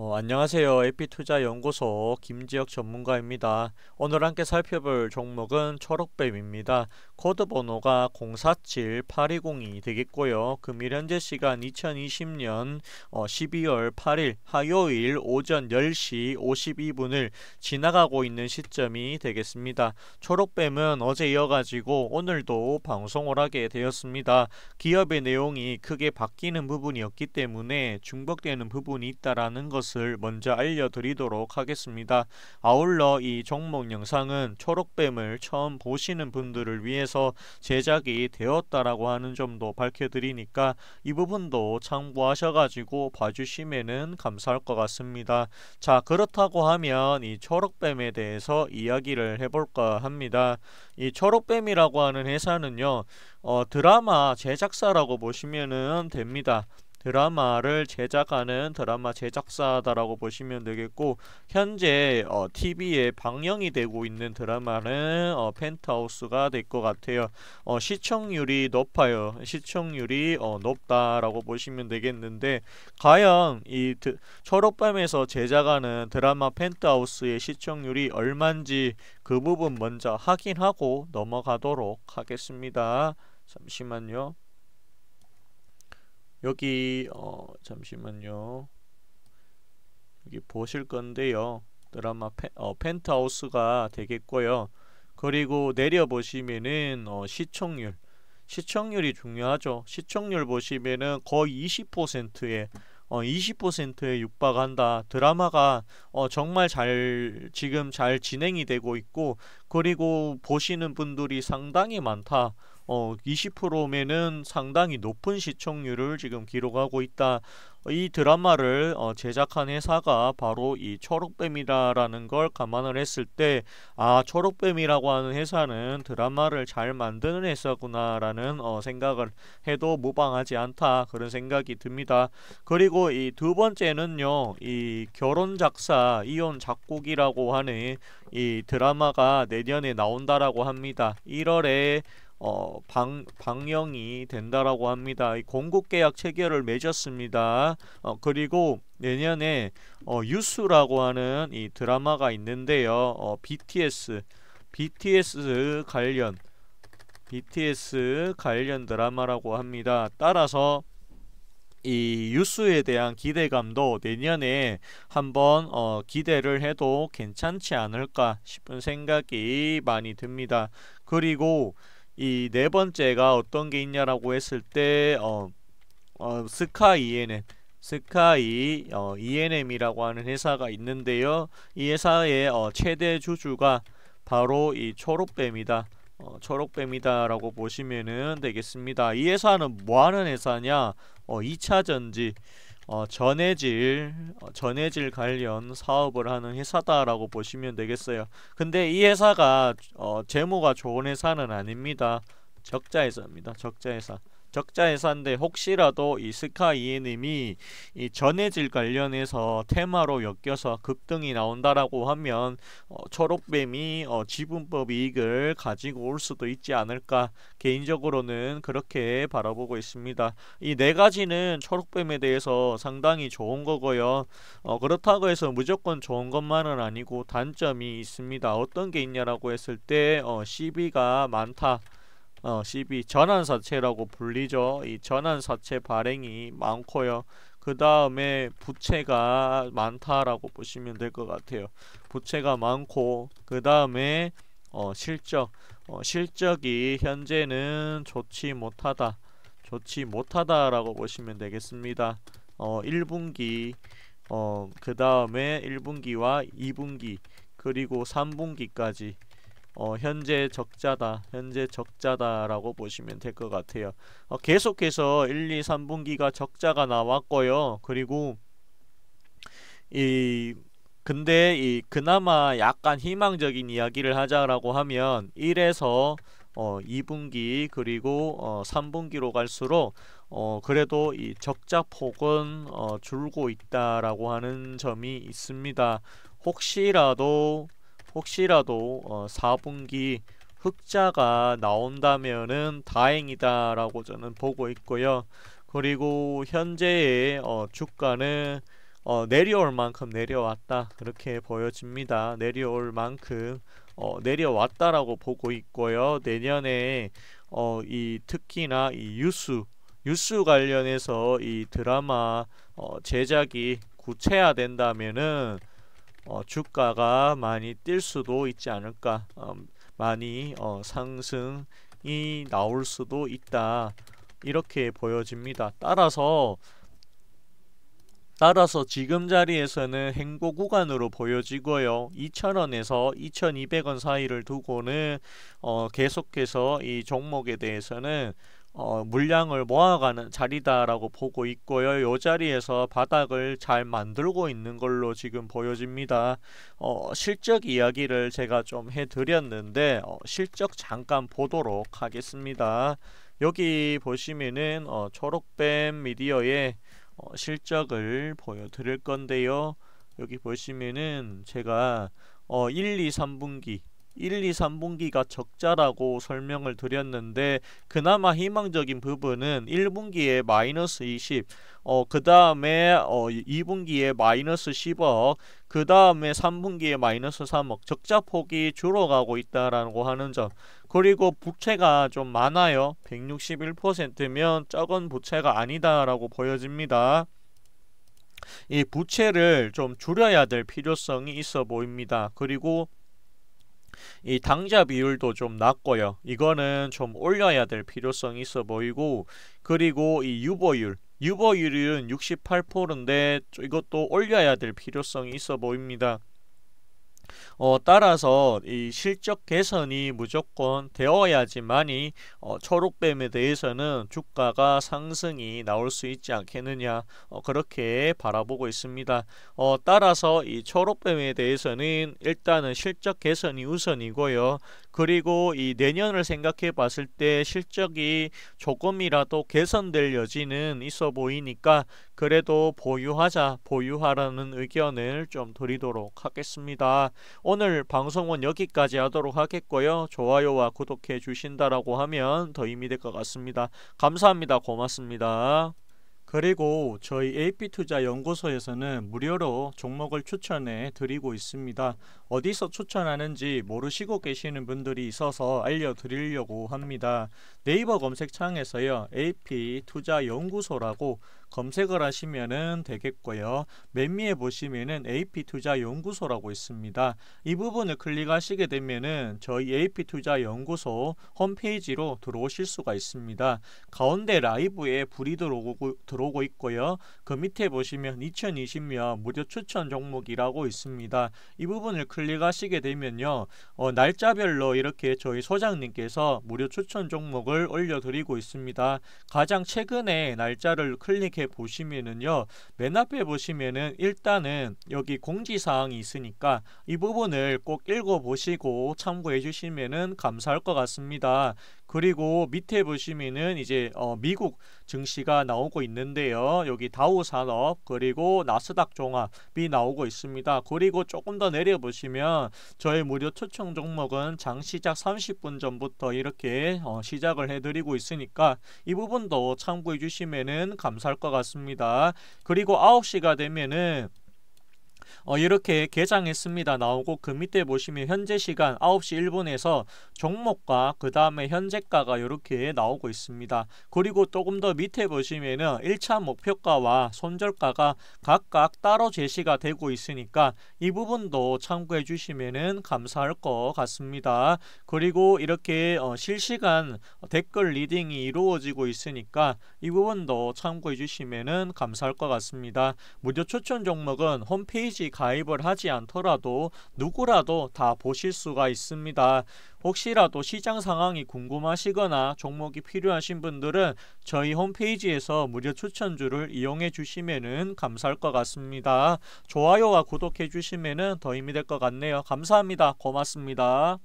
어, 안녕하세요. 에피투자연구소 김지혁 전문가입니다. 오늘 함께 살펴볼 종목은 초록뱀입니다. 코드 번호가 047820이 되겠고요. 금일 현재 시간 2020년 12월 8일 화요일 오전 10시 52분을 지나가고 있는 시점이 되겠습니다. 초록뱀은 어제 이어가지고 오늘도 방송을 하게 되었습니다. 기업의 내용이 크게 바뀌는 부분이 없기 때문에 중복되는 부분이 있다라는 것을 것을 먼저 알려드리도록 하겠습니다. 아울러 이 종목 영상은 초록뱀을 처음 보시는 분들을 위해서 제작이 되었다라고 하는 점도 밝혀드리니까 이 부분도 참고하셔가지고 봐주시면 감사할 것 같습니다. 자 그렇다고 하면 이 초록뱀에 대해서 이야기를 해볼까 합니다. 이 초록뱀이라고 하는 회사는요 어, 드라마 제작사라고 보시면 됩니다. 드라마를 제작하는 드라마 제작사다라고 보시면 되겠고 현재 어, TV에 방영이 되고 있는 드라마는 어, 펜트하우스가 될 것 같아요. 어, 시청률이 높아요. 시청률이 어, 높다라고 보시면 되겠는데 과연 이 드, 초록밤에서 제작하는 드라마 펜트하우스의 시청률이 얼만지 그 부분 먼저 확인하고 넘어가도록 하겠습니다. 잠시만요. 여기 어 잠시만요. 여기 보실 건데요. 드라마 펜, 어, 펜트하우스가 되겠고요. 그리고 내려 보시면은 어, 시청률 시청률이 중요하죠. 시청률 보시면은 거의 20%에 어, 20%에 육박한다. 드라마가 어, 정말 잘 지금 잘 진행이 되고 있고 그리고 보시는 분들이 상당히 많다. 어, 20%면은 상당히 높은 시청률을 지금 기록하고 있다. 이 드라마를 어, 제작한 회사가 바로 이 초록뱀이다라는 걸 감안을 했을 때, 아, 초록뱀이라고 하는 회사는 드라마를 잘 만드는 회사구나라는 어, 생각을 해도 무방하지 않다. 그런 생각이 듭니다. 그리고 이 두 번째는요, 이 결혼 작사, 이혼 작곡이라고 하는 이 드라마가 내년에 나온다라고 합니다. 1월에 어, 방, 방영이 된다라고 합니다. 이 공급계약 체결을 맺었습니다. 어, 그리고 내년에 어, 유수라고 하는 이 드라마가 있는데요. 어, BTS, BTS 관련 BTS 관련 드라마라고 합니다. 따라서 이 유수에 대한 기대감도 내년에 한번 어, 기대를 해도 괜찮지 않을까 싶은 생각이 많이 듭니다. 그리고 이네 번째가 어떤 게 있냐라고 했을 때 어, 어, 스카 ENM 스카이 어, ENM이라고 하는 회사가 있는데요. 이 회사의 어, 최대 주주가 바로 이 초록뱀이다. 어, 초록뱀이다라고 보시면 되겠습니다. 이 회사는 뭐하는 회사냐? 어, 2차전지 어, 전해질, 어, 전해질 관련 사업을 하는 회사다라고 보시면 되겠어요. 근데 이 회사가 어, 재무가 좋은 회사는 아닙니다. 적자회사입니다. 적자회사. 적자 회사인데 혹시라도 이 스카 이에님이 이 전해질 관련해서 테마로 엮여서 급등이 나온다라고 하면 어, 초록뱀이 어, 지분법 이익을 가지고 올 수도 있지 않을까 개인적으로는 그렇게 바라보고 있습니다. 이 네 가지는 초록뱀에 대해서 상당히 좋은 거고요. 어, 그렇다고 해서 무조건 좋은 것만은 아니고 단점이 있습니다. 어떤 게 있냐라고 했을 때 어, 시비가 많다. 어, 12 전환사채라고 불리죠. 이 전환사채 발행이 많고요. 그 다음에 부채가 많다라고 보시면 될 것 같아요. 부채가 많고 그 다음에 어, 실적 어, 실적이 현재는 좋지 못하다 좋지 못하다라고 보시면 되겠습니다. 어, 1분기 어, 그 다음에 1분기와 2분기 그리고 3분기까지 어, 현재 적자다 현재 적자다 라고 보시면 될 것 같아요 어, 계속해서 1 2 3분기가 적자가 나왔고요 그리고 이 근데 이 그나마 약간 희망적인 이야기를 하자라고 하면 1에서 어, 2분기 그리고 어, 3분기로 갈수록 어, 그래도 이 적자 폭은 어, 줄고 있다라고 하는 점이 있습니다. 혹시라도 혹시라도 어 4분기 흑자가 나온다면은 다행이다라고 저는 보고 있고요. 그리고 현재의 어 주가는 어 내려올 만큼 내려왔다 그렇게 보여집니다. 내려올 만큼 어 내려왔다라고 보고 있고요. 내년에 어, 이 특히나 이 유수 유수 관련해서 이 드라마 어, 제작이 구체화된다면은 어, 주가가 많이 뛸 수도 있지 않을까 어, 많이 어, 상승이 나올 수도 있다 이렇게 보여집니다 따라서 따라서 지금 자리에서는 행보 구간으로 보여지고요. 2,000원에서 2,200원 사이를 두고는 어 계속해서 이 종목에 대해서는 어, 물량을 모아가는 자리다라고 보고 있고요. 이 자리에서 바닥을 잘 만들고 있는 걸로 지금 보여집니다. 어, 실적 이야기를 제가 좀 해드렸는데 어, 실적 잠깐 보도록 하겠습니다. 여기 보시면은 어, 초록뱀 미디어의 어, 실적을 보여드릴 건데요. 여기 보시면은 제가 1, 2, 3분기 1, 2, 3분기가 적자라고 설명을 드렸는데 그나마 희망적인 부분은 1분기에 마이너스 20, 어, 그 다음에 어, 2분기에 마이너스 10억, 그 다음에 3분기에 마이너스 3억, 적자 폭이 줄어가고 있다라고 하는 점. 그리고 부채가 좀 많아요. 161%면 적은 부채가 아니다라고 보여집니다. 이 부채를 좀 줄여야 될 필요성이 있어 보입니다. 그리고 이 당좌 비율도 좀 낮고요. 이거는 좀 올려야 될 필요성이 있어 보이고 그리고 이 유보율 유보율은 68%인데 이것도 올려야 될 필요성이 있어 보입니다. 어, 따라서 이 실적 개선이 무조건 되어야지만이 어, 초록뱀에 대해서는 주가가 상승이 나올 수 있지 않겠느냐 어, 그렇게 바라보고 있습니다. 어, 따라서 이 초록뱀에 대해서는 일단은 실적 개선이 우선이고요. 그리고 이 내년을 생각해 봤을 때 실적이 조금이라도 개선될 여지는 있어 보이니까 그래도 보유하자 보유하라는 의견을 좀 드리도록 하겠습니다. 오늘 방송은 여기까지 하도록 하겠고요. 좋아요와 구독해 주신다라고 하면 더 힘이 될 것 같습니다. 감사합니다. 고맙습니다. 그리고 저희 AP투자연구소에서는 무료로 종목을 추천해 드리고 있습니다. 어디서 추천하는지 모르시고 계시는 분들이 있어서 알려드리려고 합니다. 네이버 검색창에서요. AP투자연구소라고 검색을 하시면 되겠고요. 맨 위에 보시면 AP투자연구소라고 있습니다. 이 부분을 클릭하시게 되면 저희 AP투자연구소 홈페이지로 들어오실 수가 있습니다. 가운데 라이브에 불이 들어오고, 들어오고 있고요. 그 밑에 보시면 2020년 무료 추천 종목이라고 있습니다. 이 부분을 클릭하시게 되면요. 어, 날짜별로 이렇게 저희 소장님께서 무료 추천 종목을 올려드리고 있습니다. 가장 최근에 날짜를 클릭해 이렇게 보시면은요. 맨 앞에 보시면은 일단은 여기 공지사항이 있으니까 이 부분을 꼭 읽어보시고 참고해 주시면은 감사할 것 같습니다. 그리고 밑에 보시면은 이제 어 미국 증시가 나오고 있는데요. 여기 다우 산업 그리고 나스닥 종합이 나오고 있습니다. 그리고 조금 더 내려 보시면 저의 무료 초청 종목은 장 시작 30분 전부터 이렇게 어 시작을 해드리고 있으니까 이 부분도 참고해 주시면은 감사할 것 같습니다. 그리고 9시가 되면은 어, 이렇게 개장했습니다. 나오고 그 밑에 보시면 현재 시간 9시 1분에서 종목과 그 다음에 현재가가 이렇게 나오고 있습니다. 그리고 조금 더 밑에 보시면은 1차 목표가와 손절가가 각각 따로 제시가 되고 있으니까 이 부분도 참고해 주시면은 감사할 것 같습니다. 그리고 이렇게 어, 실시간 댓글 리딩이 이루어지고 있으니까 이 부분도 참고해 주시면은 감사할 것 같습니다. 무료 추천 종목은 홈페이지 반드 가입을 하지 않더라도 누구라도 다 보실 수가 있습니다. 혹시라도 시장 상황이 궁금하시거나 종목이 필요하신 분들은 저희 홈페이지에서 무료 추천주를 이용해 주시면 감사할 것 같습니다. 좋아요와 구독해 주시면 더 힘이 될 것 같네요. 감사합니다. 고맙습니다.